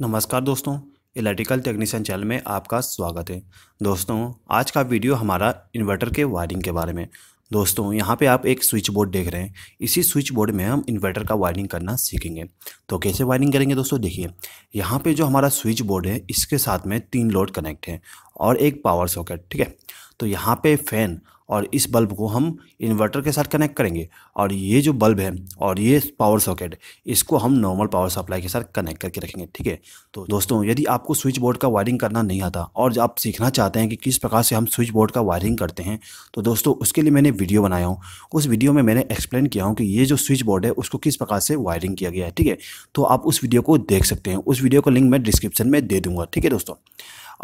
नमस्कार दोस्तों electrical technician channel में आपका स्वागत है दोस्तों आज का वीडियो हमारा इन्वर्टर के वायरिंग के बारे में दोस्तों यहाँ पे आप एक स्विच बोर्ड देख रहे हैं इसी स्विच बोर्ड में हम इन्वर्टर का वायरिंग करना सीखेंगे तो कैसे वायरिंग करेंगे दोस्तों देखिए यहाँ पे जो हमारा स्विच बोर्ड है इसके साथ में तीन लोड कनेक्ट है और एक पावर सॉकेट ठीक है तो यहाँ पे फ़ैन और इस बल्ब को हम इन्वर्टर के साथ कनेक्ट करेंगे और ये जो बल्ब है और ये पावर सॉकेट इसको हम नॉर्मल पावर सप्लाई के साथ कनेक्ट करके रखेंगे ठीक है तो दोस्तों यदि आपको स्विच बोर्ड का वायरिंग करना नहीं आता और आप सीखना चाहते हैं कि किस प्रकार से हम स्विच बोर्ड का वायरिंग करते हैं तो दोस्तों उसके लिए मैंने वीडियो बनाया हूँ उस वीडियो में मैंने एक्सप्लेन किया हूँ कि ये जो स्विच बोर्ड है उसको किस प्रकार से वायरिंग किया गया है ठीक है तो आप उस वीडियो को देख सकते हैं उस वीडियो का लिंक मैं डिस्क्रिप्शन में दे दूँगा ठीक है दोस्तों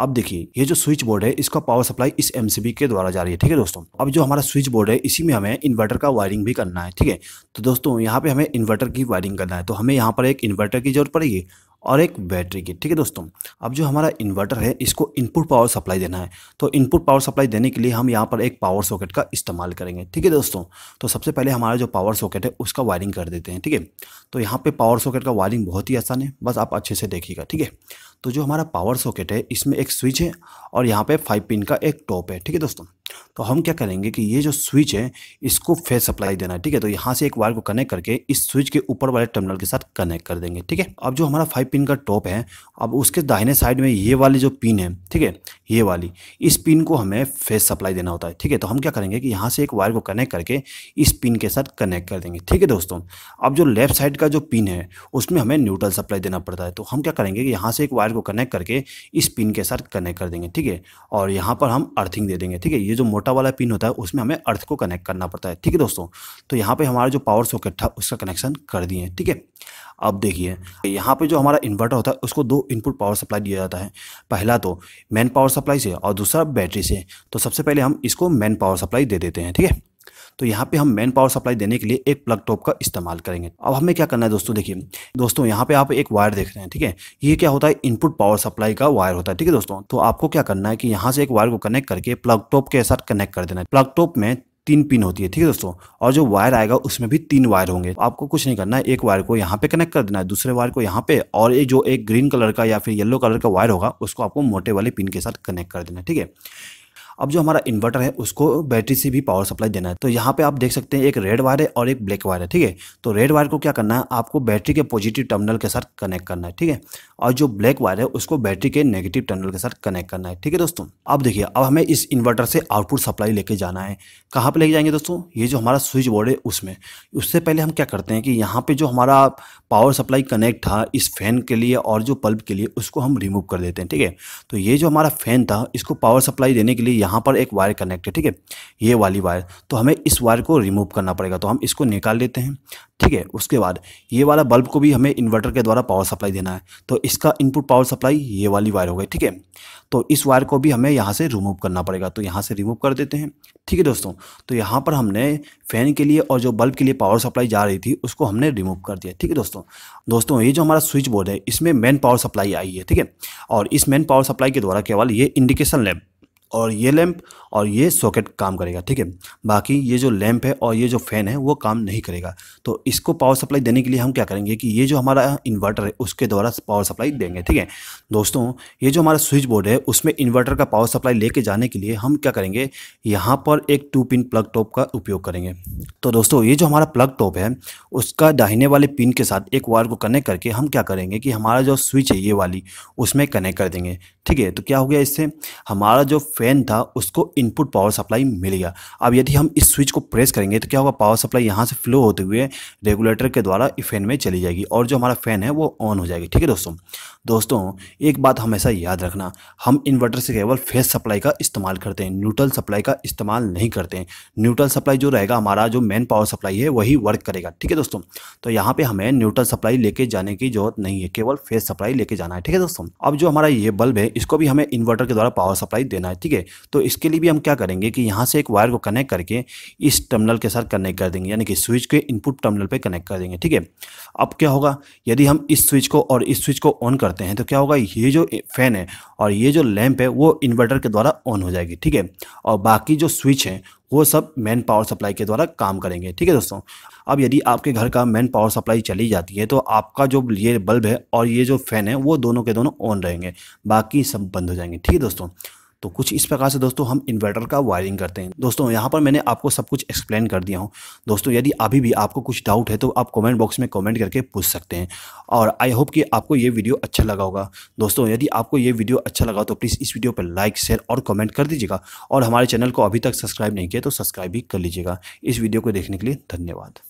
अब देखिए ये जो स्विच बोर्ड है इसका पावर सप्लाई इस एमसीबी के द्वारा जा रही है ठीक है दोस्तों अब जो हमारा स्विच बोर्ड है इसी में हमें इन्वर्टर का वायरिंग भी करना है ठीक है तो दोस्तों यहाँ पे हमें इन्वर्टर की वायरिंग करना है तो हमें यहाँ पर एक इन्वर्टर की जरूरत पड़ेगी और एक बैटरी की ठीक है दोस्तों अब जो हमारा इन्वर्टर है इसको इनपुट पावर सप्लाई देना है तो इनपुट पावर सप्लाई देने के लिए हम यहाँ पर एक पावर सॉकेट का इस्तेमाल करेंगे ठीक है दोस्तों तो सबसे पहले हमारा जो पावर सॉकेट है उसका वायरिंग कर देते हैं ठीक है तो यहाँ पर पावर सॉकेट का वायरिंग बहुत ही आसान है बस आप अच्छे से देखिएगा ठीक है तो जो हमारा पावर सॉकेट है इसमें एक स्विच है और यहाँ पर फाइव पिन का एक टॉप है ठीक है दोस्तों तो हम क्या करेंगे कि ये जो स्विच है इसको फेस सप्लाई देना है ठीक है तो यहाँ से एक वायर को कनेक्ट करके इस स्विच के ऊपर वाले टर्मिनल के साथ कनेक्ट कर देंगे ठीक है अब जो हमारा फाइव पिन का टॉप है अब उसके दाहिने साइड में ये वाली जो पिन है ठीक है ये वाली इस पिन को हमें फेस सप्लाई देना होता है ठीक है तो हम क्या करेंगे कि यहाँ से एक वायर को कनेक्ट करके इस पिन के साथ कनेक्ट कर देंगे ठीक है दोस्तों अब जो लेफ्ट साइड का जो पिन है उसमें हमें न्यूट्रल सप्लाई देना पड़ता है तो हम क्या करेंगे कि यहाँ से एक वायर को कनेक्ट करके इस पिन के साथ कनेक्ट कर देंगे ठीक है और यहाँ पर हम अर्थिंग दे देंगे ठीक है ये जो मोटा वाला पिन होता है उसमें हमें अर्थ को कनेक्ट करना पड़ता है ठीक है दोस्तों तो यहाँ पे हमारा जो पावर सॉकेट था उसका कनेक्शन कर दिए ठीक है अब देखिए यहाँ पे जो हमारा इन्वर्टर होता है उसको दो इनपुट पावर सप्लाई दिया जाता है पहला तो मैन पावर सप्लाई से और दूसरा बैटरी से तो सबसे पहले हम इसको मैन पावर सप्लाई दे देते हैं ठीक है तो यहाँ पे हम मैन पावर सप्लाई देने के लिए एक प्लग टॉप का इस्तेमाल करेंगे अब हमें क्या करना है दोस्तों देखिए दोस्तों यहाँ पे आप एक वायर देख रहे हैं ठीक है ये क्या होता है इनपुट पावर सप्लाई का वायर होता है ठीक है दोस्तों तो आपको क्या करना है कि यहाँ से एक वायर को कनेक्ट करके प्लग टॉप के साथ कनेक्ट कर देना है प्लग टॉप में तीन पिन होती है ठीक है दोस्तों और जो वायर आएगा उसमें भी तीन वायर होंगे तो आपको कुछ नहीं करना है एक वायर को यहाँ पे कनेक्ट कर देना है दूसरे वायर को यहाँ पे और ये जो एक ग्रीन कलर का या फिर येलो कलर का वायर होगा उसको आपको मोटे वाले पिन के साथ कनेक्ट कर देना है ठीक है अब जो हमारा इन्वर्टर है उसको बैटरी से भी पावर सप्लाई देना है तो यहाँ पे आप देख सकते हैं एक रेड वायर है और एक ब्लैक वायर है ठीक है तो रेड वायर को क्या करना है आपको बैटरी के पॉजिटिव टर्मिनल के साथ कनेक्ट करना है ठीक है और जो ब्लैक वायर है उसको बैटरी के नेगेटिव टर्मिनल के साथ कनेक्ट करना है ठीक है दोस्तों अब देखिए अब हमें इस इन्वर्टर से आउटपुट सप्लाई लेके जाना है कहाँ पर लेके जाएंगे दोस्तों ये जो हमारा स्विच बोर्ड है उसमें उससे पहले हम क्या करते हैं कि यहाँ पर जो हमारा पावर सप्लाई कनेक्ट था इस फैन के लिए और जो पल्ब के लिए उसको हम रिमूव कर देते हैं ठीक है तो ये जो हमारा फैन था इसको पावर सप्लाई देने के लिए यहाँ पर एक वायर कनेक्ट है ठीक है ये वाली वायर तो हमें इस वायर को रिमूव करना पड़ेगा तो हम इसको निकाल लेते हैं ठीक है उसके बाद ये वाला बल्ब को भी हमें इन्वर्टर के द्वारा पावर सप्लाई देना है तो इसका इनपुट पावर सप्लाई ये वाली वायर हो गई ठीक है तो इस वायर को भी हमें यहाँ से रिमूव करना पड़ेगा तो यहाँ से रिमूव कर देते हैं ठीक है दोस्तों तो यहाँ पर हमने फ़ैन के लिए और जो बल्ब के लिए पावर सप्लाई जा रही थी उसको हमने रिमूव कर दिया ठीक है दोस्तों दोस्तों ये जो हमारा स्विच बोर्ड है इसमें मेन पावर सप्लाई आई है ठीक है और इस मेन पावर सप्लाई के द्वारा केवल ये इंडिकेशन लैम्प और ये लैंप और ये सॉकेट काम करेगा ठीक है बाकी ये जो लैंप है और ये जो फैन है वो काम नहीं करेगा तो इसको पावर सप्लाई देने के लिए हम क्या करेंगे कि ये जो हमारा इन्वर्टर है उसके द्वारा पावर सप्लाई देंगे ठीक है दोस्तों ये जो हमारा स्विच बोर्ड है उसमें इन्वर्टर का पावर सप्लाई लेके जाने के लिए हम क्या करेंगे यहाँ पर एक टू पिन प्लग टॉप का उपयोग करेंगे तो दोस्तों ये जो हमारा प्लग टॉप है उसका दाहिने वाले पिन के साथ एक वायर को कनेक्ट करके हम क्या करेंगे कि हमारा जो स्विच है ये वाली उसमें कनेक्ट कर देंगे ठीक है तो क्या हो गया इससे हमारा जो फैन था उसको इनपुट पावर सप्लाई मिल गया अब यदि हम इस स्विच को प्रेस करेंगे तो क्या होगा पावर सप्लाई यहाँ से फ्लो होते हुए रेगुलेटर के द्वारा फैन में चली जाएगी और जो हमारा फ़ैन है वो ऑन हो जाएगी ठीक है दोस्तों दोस्तों एक बात हमेशा याद रखना हम इन्वर्टर से केवल फेस सप्लाई का इस्तेमाल करते हैं न्यूट्रल सप्लाई का इस्तेमाल नहीं करते हैं न्यूट्रल सप्लाई जो रहेगा हमारा जो मेन पावर सप्लाई है वही वर्क करेगा ठीक है दोस्तों तो यहाँ पे हमें न्यूट्रल सप्लाई लेके जाने की जरूरत नहीं है केवल फेस सप्लाई लेके जाना है ठीक है दोस्तों अब जो हमारा ये बल्ब है इसको भी हमें इन्वर्टर के द्वारा पावर सप्लाई देना है ठीक है ठीक है तो इसके लिए भी हम क्या करेंगे कि यहाँ से एक वायर को कनेक्ट करके इस टर्मिनल के साथ कनेक्ट कर देंगे यानी कि स्विच के इनपुट टर्मिनल पर कनेक्ट कर देंगे ठीक है अब क्या होगा यदि हम इस स्विच को और इस स्विच को ऑन करते हैं तो क्या होगा ये जो फैन है और ये जो लैंप है वो इन्वर्टर के द्वारा ऑन हो जाएगी ठीक है और बाकी जो स्विच हैं वो सब मेन पावर सप्लाई के द्वारा काम करेंगे ठीक है दोस्तों अब यदि आपके घर का मेन पावर सप्लाई चली जाती है तो आपका जो ये बल्ब है और ये जो फैन है वो दोनों के दोनों ऑन रहेंगे बाकी सब बंद हो जाएंगे ठीक है दोस्तों तो कुछ इस प्रकार से दोस्तों हम इन्वर्टर का वायरिंग करते हैं दोस्तों यहाँ पर मैंने आपको सब कुछ एक्सप्लेन कर दिया हूँ दोस्तों यदि अभी भी आपको कुछ डाउट है तो आप कमेंट बॉक्स में कमेंट करके पूछ सकते हैं और आई होप कि आपको ये वीडियो अच्छा लगा होगा दोस्तों यदि आपको ये वीडियो अच्छा लगा तो प्लीज़ इस वीडियो पर लाइक शेयर और कमेंट कर दीजिएगा और हमारे चैनल को अभी तक सब्सक्राइब नहीं किया तो सब्सक्राइब भी कर लीजिएगा इस वीडियो को देखने के लिए धन्यवाद